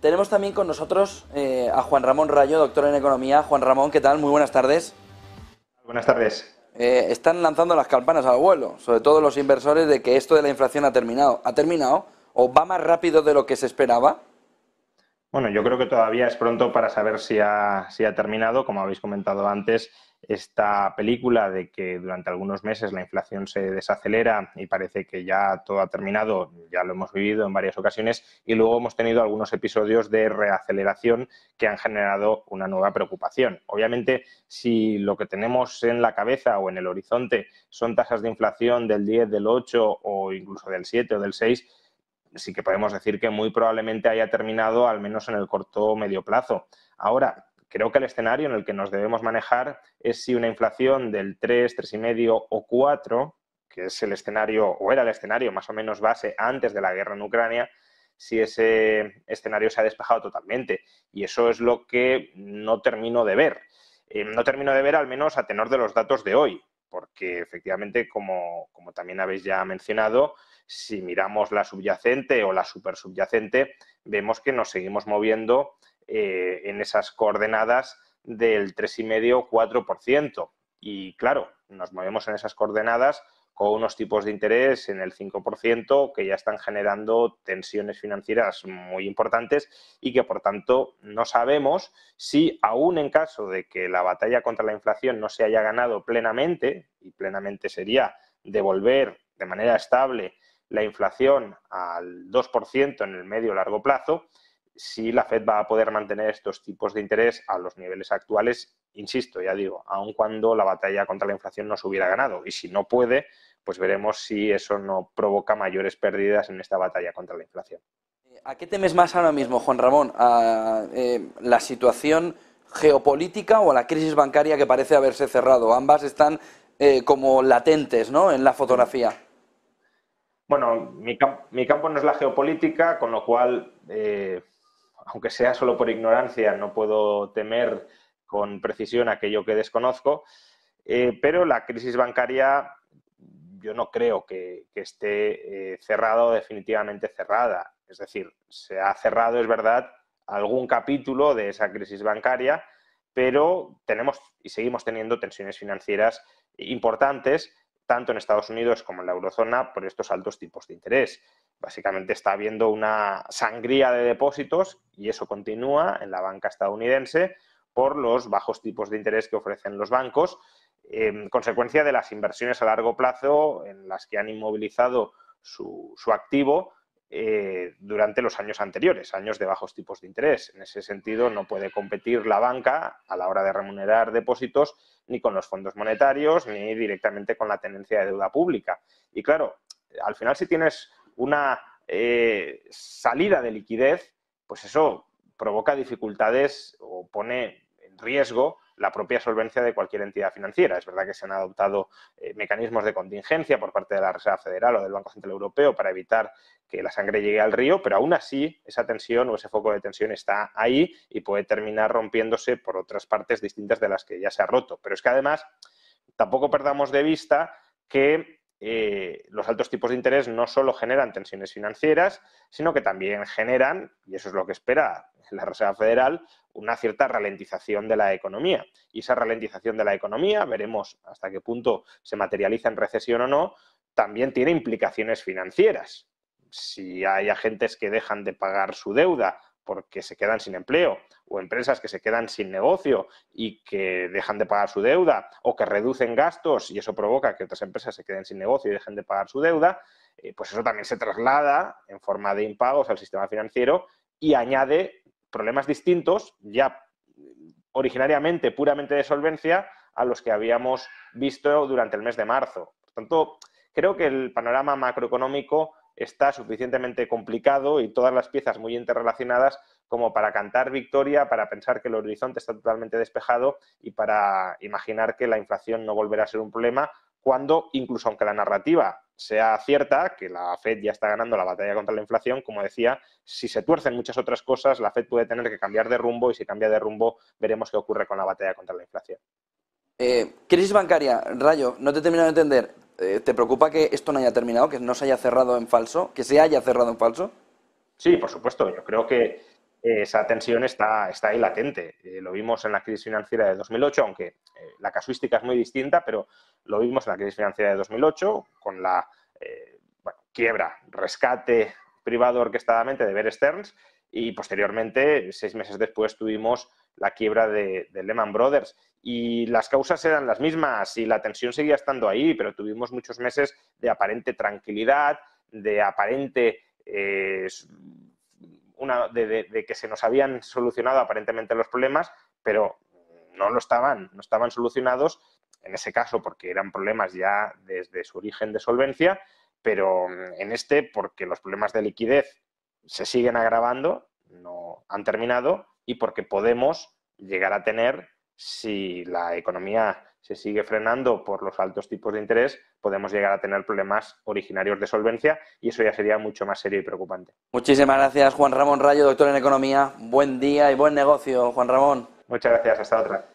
Tenemos también con nosotros eh, a Juan Ramón Rayo, doctor en Economía. Juan Ramón, ¿qué tal? Muy buenas tardes. Buenas tardes. Eh, están lanzando las calpanas al vuelo, sobre todo los inversores, de que esto de la inflación ha terminado. ¿Ha terminado? ¿O va más rápido de lo que se esperaba? Bueno, yo creo que todavía es pronto para saber si ha, terminado. Como habéis comentado antes, esta película de que durante algunos meses la inflación se desacelera y parece que ya todo ha terminado, ya lo hemos vivido en varias ocasiones, y luego hemos tenido algunos episodios de reaceleración que han generado una nueva preocupación. Obviamente, si lo que tenemos en la cabeza o en el horizonte son tasas de inflación del 10, del 8 o incluso del 7 o del 6, sí que podemos decir que muy probablemente haya terminado, al menos en el corto o medio plazo. Ahora, creo que el escenario en el que nos debemos manejar es si una inflación del 3, 3,5 o 4, que es el escenario, o era el escenario más o menos base antes de la guerra en Ucrania, si ese escenario se ha despejado totalmente. Y eso es lo que no termino de ver. Em, no termino de ver, al menos a tenor de los datos de hoy porque efectivamente, como, también habéis ya mencionado, si miramos la subyacente o la supersubyacente, vemos que nos seguimos moviendo eh, en esas coordenadas del 3,5-4%. Y claro, nos movemos en esas coordenadas con unos tipos de interés en el 5% que ya están generando tensiones financieras muy importantes y que por tanto no sabemos si aún en caso de que la batalla contra la inflación no se haya ganado plenamente, y plenamente sería devolver de manera estable la inflación al 2% en el medio o largo plazo, si la Fed va a poder mantener estos tipos de interés a los niveles actuales, insisto, ya digo, aun cuando la batalla contra la inflación no se hubiera ganado. Y si no puede, pues veremos si eso no provoca mayores pérdidas en esta batalla contra la inflación. Eh, ¿A qué temes más ahora mismo, Juan Ramón? ¿A eh, la situación geopolítica o a la crisis bancaria que parece haberse cerrado? Ambas están eh, como latentes ¿no? en la fotografía. Bueno, mi, campo no es la geopolítica, con lo cual, aunque sea solo por ignorancia, no puedo temer con precisión aquello que desconozco, pero la crisis bancaria yo no creo que, esté eh, cerrado definitivamente cerrada. Es decir, se ha cerrado, es verdad, algún capítulo de esa crisis bancaria, pero tenemos y seguimos teniendo tensiones financieras importantes, tanto en Estados Unidos como en la eurozona, por estos altos tipos de interés. Básicamente está habiendo una sangría de depósitos y eso continúa en la banca estadounidense por los bajos tipos de interés que ofrecen los bancos en em, consecuencia de las inversiones a largo plazo en las que han inmovilizado su, activo eh, durante los años anteriores, años de bajos tipos de interés. En ese sentido, no puede competir la banca a la hora de remunerar depósitos ni con los fondos monetarios ni directamente con la tenencia de deuda pública. Y claro, al final si tienes una eh, salida de liquidez, pues eso provoca dificultades o pone en riesgo la propia solvencia de cualquier entidad financiera. Es verdad que se han adoptado eh, mecanismos de contingencia por parte de la Reserva Federal o del Banco Central Europeo para evitar que la sangre llegue al río, pero aún así esa tensión o ese foco de tensión está ahí y puede terminar rompiéndose por otras partes distintas de las que ya se ha roto. Pero es que además tampoco perdamos de vista que eh, los altos tipos de interés no solo generan tensiones financieras, sino que también generan, y eso es lo que espera la Reserva Federal una cierta ralentización de la economía. Y esa ralentización de la economía, veremos hasta qué punto se materializa en recesión o no, también tiene implicaciones financieras. Si hay agentes que dejan de pagar su deuda porque se quedan sin empleo, o empresas que se quedan sin negocio y que dejan de pagar su deuda, o que reducen gastos y eso provoca que otras empresas se queden sin negocio y dejen de pagar su deuda, eh, pues eso también se traslada en forma de impagos al sistema financiero y añade problemas distintos, ya originariamente puramente de solvencia, a los que habíamos visto durante el mes de marzo. Por tanto, creo que el panorama macroeconómico está suficientemente complicado y todas las piezas muy interrelacionadas como para cantar victoria, para pensar que el horizonte está totalmente despejado y para imaginar que la inflación no volverá a ser un problema cuando, incluso aunque la narrativa sea cierta, que la Fed ya está ganando la batalla contra la inflación, como decía, si se tuercen muchas otras cosas, la Fed puede tener que cambiar de rumbo y si cambia de rumbo veremos qué ocurre con la batalla contra la inflación. Eh, crisis bancaria, Rayo, no te he terminado de entender. Eh, ¿Te preocupa que esto no haya terminado, que no se haya cerrado en falso, que se haya cerrado en falso? Sí, por supuesto. Yo creo que esa tensión está, está ahí latente. Eh, lo vimos en la crisis financiera de 2008, aunque eh, la casuística es muy distinta, pero lo vimos en la crisis financiera de 2008 con la eh, quiebra, rescate privado orquestadamente de Bear Stearns y posteriormente, seis meses después, tuvimos la quiebra de, Lehman Brothers. Y las causas eran las mismas y la tensión seguía estando ahí, pero tuvimos muchos meses de aparente tranquilidad, de aparente de, de que se nos habían solucionado aparentemente los problemas, pero no lo estaban, no estaban solucionados, en ese caso porque eran problemas ya desde su origen de solvencia, pero mm, en este porque los problemas de liquidez se siguen agravando, no han terminado, y porque podemos llegar a tener, si la economía se sigue frenando por los altos tipos de interés, podemos llegar a tener problemas originarios de solvencia y eso ya sería mucho más serio y preocupante. Muchísimas gracias, Juan Ramón Rayo, doctor en Economía. Buen día y buen negocio, Juan Ramón. Muchas gracias, hasta otra.